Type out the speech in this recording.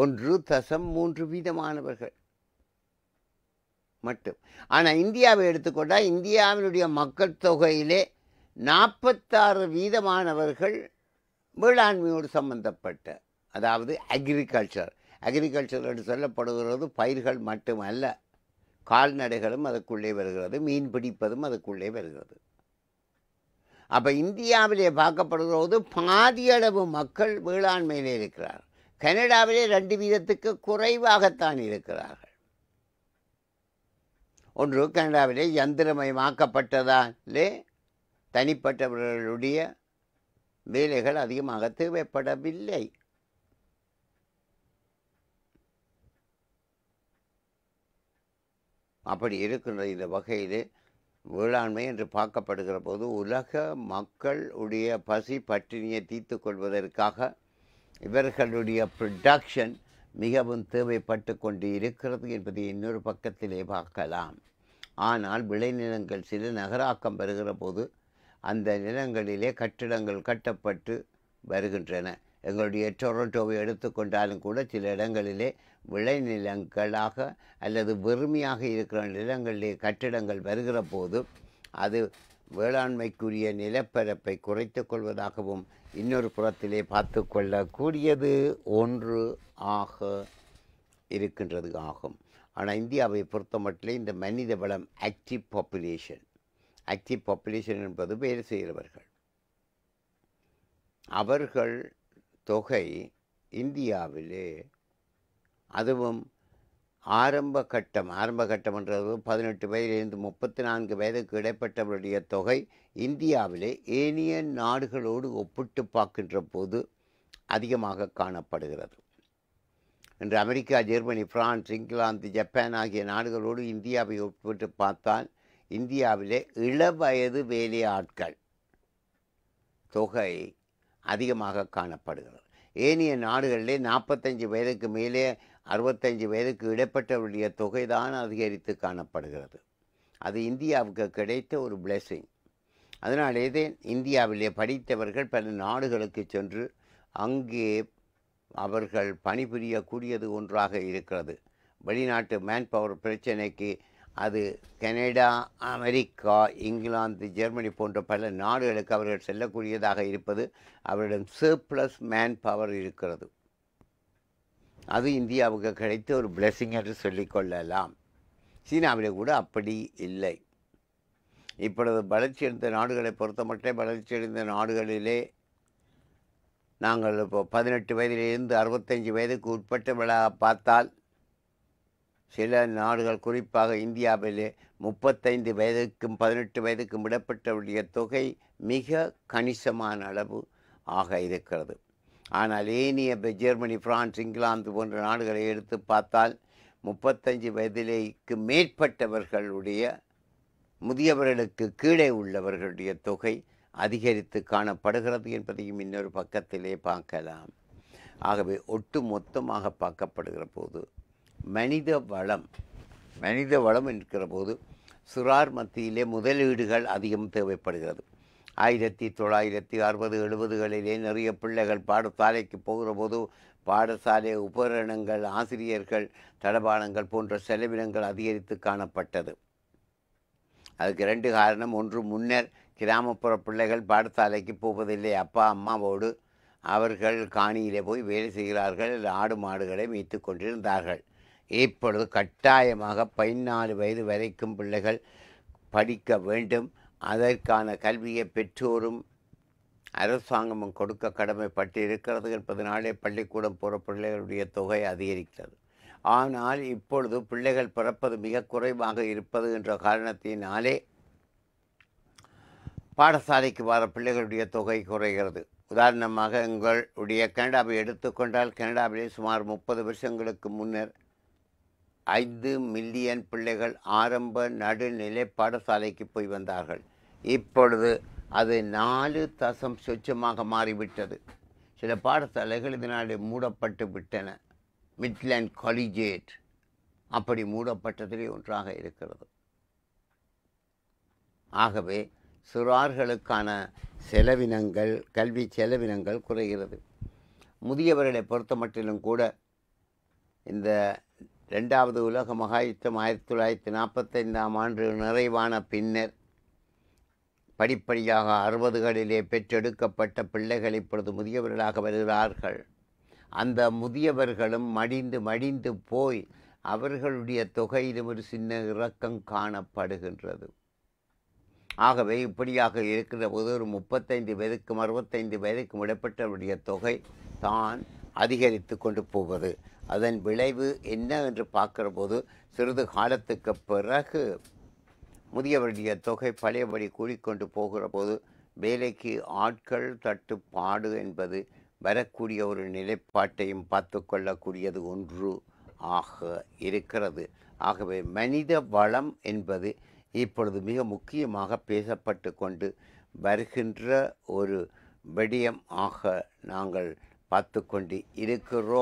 ஒன்று தசம் மூன்று வீதமானவர்கள் மட்டும் ஆனால் இந்தியாவை எடுத்துக்கொண்டால் இந்தியாவினுடைய மக்கள் தொகையிலே நாற்பத்தாறு வீதமானவர்கள் வேளாண்மையோடு சம்பந்தப்பட்ட அதாவது அக்ரிகல்ச்சர் அக்ரிகல்ச்சர் என்று சொல்லப்படுகிறது பயிர்கள் மட்டுமல்ல கால்நடைகளும் அதுக்குள்ளே வருகிறது மீன் பிடிப்பதும் அதுக்குள்ளே வருகிறது அப்போ இந்தியாவிலே பார்க்கப்படுகிறது பாதியளவு மக்கள் வேளாண்மையிலே இருக்கிறார் கனடாவிலே ரெண்டு வீதத்துக்கு குறைவாகத்தான் இருக்கிறார்கள் ஒன்று கனடாவிலே யந்திரமயமாக்கப்பட்டதாலே தனிப்பட்டவர்களுடைய வேலைகள் அதிகமாக தேவைப்படவில்லை அப்படி இருக்கின்ற இந்த வகையில் வேளாண்மை என்று பார்க்கப்படுகிற போது உலக மக்களுடைய பசி பட்டினியை தீர்த்து கொள்வதற்காக இவர்களுடைய ப்ரொடக்ஷன் மிகவும் தேவைப்பட்டு கொண்டு இருக்கிறது என்பதை இன்னொரு பக்கத்திலே பார்க்கலாம் ஆனால் விளைநிலங்கள் சில நகராக்கம் வருகிற போது அந்த நிலங்களிலே கட்டிடங்கள் கட்டப்பட்டு வருகின்றன எங்களுடைய டொரண்டோவை எடுத்துக்கொண்டாலும் கூட சில இடங்களிலே விளைநிலங்களாக அல்லது வெறுமையாக இருக்கிற நிலங்களிலே கட்டிடங்கள் வருகிற போது அது வேளாண்மைக்குரிய நிலப்பரப்பை குறைத்து கொள்வதாகவும் இன்னொரு புறத்திலே பார்த்து கொள்ளக்கூடியது ஒன்று ஆக இருக்கின்றது ஆகும் ஆனால் இந்தியாவை பொறுத்த மட்டிலே இந்த மனித வளம் ஆக்டிவ் பாப்புலேஷன் ஆக்டிவ் பாப்புலேஷன் என்பது வேலை செய்கிறவர்கள் அவர்கள் தொகை இந்தியாவிலே அதுவும் ஆரம்ப கட்டம் ஆரம்ப கட்டம்ன்றது பதினெட்டு வயதிலிருந்து முப்பத்தி நான்கு வயதுக்கு இடைப்பட்டவருடைய தொகை இந்தியாவிலே ஏனைய நாடுகளோடு ஒப்பிட்டு பார்க்கின்ற போது அதிகமாக காணப்படுகிறது இன்று America Germany France England Japan ஆகிய நாடுகளோடு இந்தியாவை ஒப்பிட்டு பார்த்தால் இந்தியாவிலே இளவயது வேலை ஆட்கள் தொகை அதிகமாக காணப்படுகிறது ஏனைய நாடுகளிலே நாற்பத்தஞ்சு வயதுக்கு மேலே அறுபத்தஞ்சு வயதுக்கு இடப்பட்டவருடைய தொகைதான் அதிகரித்து காணப்படுகிறது அது இந்தியாவுக்கு கிடைத்த ஒரு பிளெஸ்ஸிங் அதனாலேதே இந்தியாவிலே படித்தவர்கள் பல நாடுகளுக்கு சென்று அங்கே அவர்கள் பணிபுரியக்கூடியது ஒன்றாக இருக்கிறது வெளிநாட்டு மேன் பவர் பிரச்சனைக்கு அது கனடா அமெரிக்கா இங்கிலாந்து ஜெர்மனி போன்ற பல நாடுகளுக்கு அவர்கள் செல்லக்கூடியதாக இருப்பது அவரிடம் சர்ப்ளஸ் மேன் பவர் இருக்கிறது அது இந்தியாவுக்கு கிடைத்த ஒரு பிளெஸிங் என்று சொல்லிக்கொள்ளலாம் சீனாவில் கூட அப்படி இல்லை இப்பொழுது வளர்ச்சி அடைந்த நாடுகளை பொறுத்தமட்டே வளர்ச்சியடைந்த நாடுகளிலே நாங்கள் இப்போ பதினெட்டு வயதிலிருந்து அறுபத்தஞ்சு வயதுக்கு உட்பட்ட விழா பார்த்தால் சில நாடுகள் குறிப்பாக இந்தியாவிலே முப்பத்தைந்து வயதுக்கும் பதினெட்டு வயதுக்கும் விடப்பட்டவுடைய தொகை மிக கணிசமான அளவு ஆக இருக்கிறது ஆனால் ஏனிய ஜெர்மனி பிரான்ஸ் இங்கிலாந்து போன்ற நாடுகளை எடுத்து பார்த்தால் முப்பத்தஞ்சு வயதிலேக்கு மேற்பட்டவர்களுடைய முதியவர்களுக்கு கீழே உள்ளவர்களுடைய தொகை அதிகரித்து காணப்படுகிறது என்பதையும் இன்னொரு பக்கத்திலே பார்க்கலாம் ஆகவே ஒட்டு மொத்தமாக பார்க்கப்படுகிற போது மனித வளம் மனித வளம் என்கிற போது சுறார் மத்தியிலே முதலீடுகள் அதிகம் தேவைப்படுகிறது ஆயிரத்தி தொள்ளாயிரத்தி அறுபது எழுபதுகளிலே நிறைய பிள்ளைகள் பாடசாலைக்கு போகிறபோது பாடசாலை உபகரணங்கள் ஆசிரியர்கள் தடபாடங்கள் போன்ற செலவினங்கள் அதிகரித்து காணப்பட்டது அதுக்கு ரெண்டு காரணம் ஒன்று முன்னர் கிராமப்புற பிள்ளைகள் பாடசாலைக்கு போவதில்லை அப்பா அம்மாவோடு அவர்கள் காணியிலே போய் வேலை செய்கிறார்கள் ஆடு மாடுகளை மீத்து கொண்டிருந்தார்கள் இப்பொழுது கட்டாயமாக பதினாலு வயது வரைக்கும் பிள்ளைகள் படிக்க வேண்டும் அதற்கான கல்வியை பெற்றோரும் அரசாங்கமும் கொடுக்க கடமைப்பட்டு இருக்கிறது என்பதனாலே பள்ளிக்கூடம் போகிற பிள்ளைகளுடைய தொகை அதிகரிக்கிறது ஆனால் இப்பொழுது பிள்ளைகள் பிறப்பது மிக குறைவாக இருப்பது என்ற காரணத்தினாலே பாடசாலைக்கு வர பிள்ளைகளுடைய தொகை குறைகிறது உதாரணமாக எங்களுடைய கனடாவை எடுத்துக்கொண்டால் கனடாவிலே சுமார் முப்பது வருஷங்களுக்கு முன்னர் ஐந்து மில்லியன் பிள்ளைகள் ஆரம்ப நடுநிலை பாடசாலைக்கு போய் வந்தார்கள் இப்பொழுது அது நாலு தசம் சொச்சமாக மாறிவிட்டது சில பாடசாலைகள் இதனால் மூடப்பட்டு விட்டன மிட்லேண்ட் காலிஜேட் அப்படி மூடப்பட்டதிலே ஒன்றாக இருக்கிறது ஆகவே சிறார்களுக்கான செலவினங்கள் கல்வி செலவினங்கள் குறைகிறது முதியவர்களை பொறுத்த மட்டிலும் கூட இந்த ரெண்டாவது உலக மகாயுத்தம் ஆயிரத்தி தொள்ளாயிரத்தி நாற்பத்தைந்தாம் ஆண்டு நிறைவான பின்னர் படிப்படியாக அறுபதுகளிலே பெற்றெடுக்கப்பட்ட பிள்ளைகள் இப்பொழுது முதியவர்களாக வருகிறார்கள் அந்த முதியவர்களும் மடிந்து மடிந்து போய் அவர்களுடைய தொகையிலும் ஒரு சின்ன இறக்கம் காணப்படுகின்றது ஆகவே இப்படியாக இருக்கிற போது ஒரு முப்பத்தைந்து பேருக்கும் அறுபத்தைந்து பேருக்கும் இடப்பட்டவருடைய தொகை தான் அதிகரித்து கொண்டு போவது அதன் விளைவு என்ன என்று பார்க்குற போது சிறிது காலத்துக்கு பிறகு முதியவருடைய தொகை பழையபடி கூடிக்கொண்டு போகிற போது வேலைக்கு ஆட்கள் தட்டுப்பாடு என்பது வரக்கூடிய ஒரு நிலைப்பாட்டையும் பார்த்து கொள்ளக்கூடியது ஒன்று ஆக இருக்கிறது ஆகவே மனித வளம் என்பது இப்பொழுது மிக முக்கியமாக பேசப்பட்டு கொண்டு வருகின்ற ஒரு விடயம் ஆக நாங்கள் பார்த்து கொண்டு இருக்கிறோம்